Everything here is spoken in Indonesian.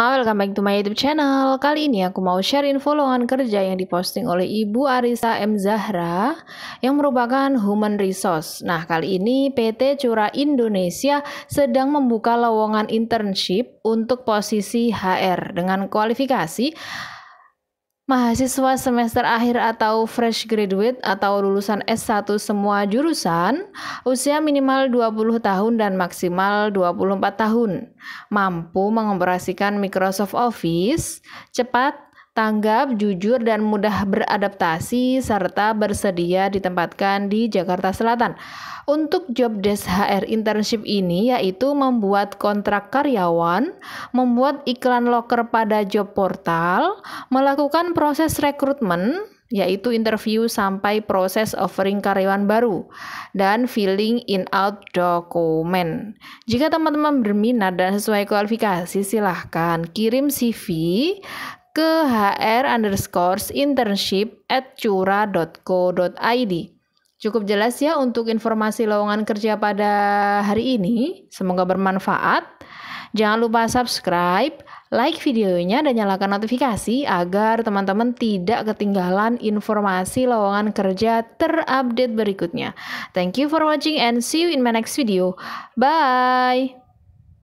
Welcome back to my YouTube channel. Kali ini aku mau share info lowongan kerja yang diposting oleh Ibu Arisa M. Zahra yang merupakan human resource. Nah, kali ini PT Cura Indonesia sedang membuka lowongan internship untuk posisi HR dengan kualifikasi mahasiswa semester akhir atau fresh graduate atau lulusan S1 semua jurusan, usia minimal 20 tahun dan maksimal 24 tahun, mampu mengoperasikan Microsoft Office, cepat, tanggap, jujur, dan mudah beradaptasi, serta bersedia ditempatkan di Jakarta Selatan. Untuk job desk HR internship ini yaitu membuat kontrak karyawan, membuat iklan loker pada job portal, melakukan proses rekrutmen, yaitu interview sampai proses offering karyawan baru dan filling in out dokumen. Jika teman-teman berminat dan sesuai kualifikasi silahkan kirim CV ke hr underscore internship at cura.co.id. Cukup jelas ya untuk informasi lowongan kerja pada hari ini. Semoga bermanfaat. Jangan lupa subscribe, like videonya, dan nyalakan notifikasi agar teman-teman tidak ketinggalan informasi lowongan kerja terupdate berikutnya. Thank you for watching and see you in my next video. Bye!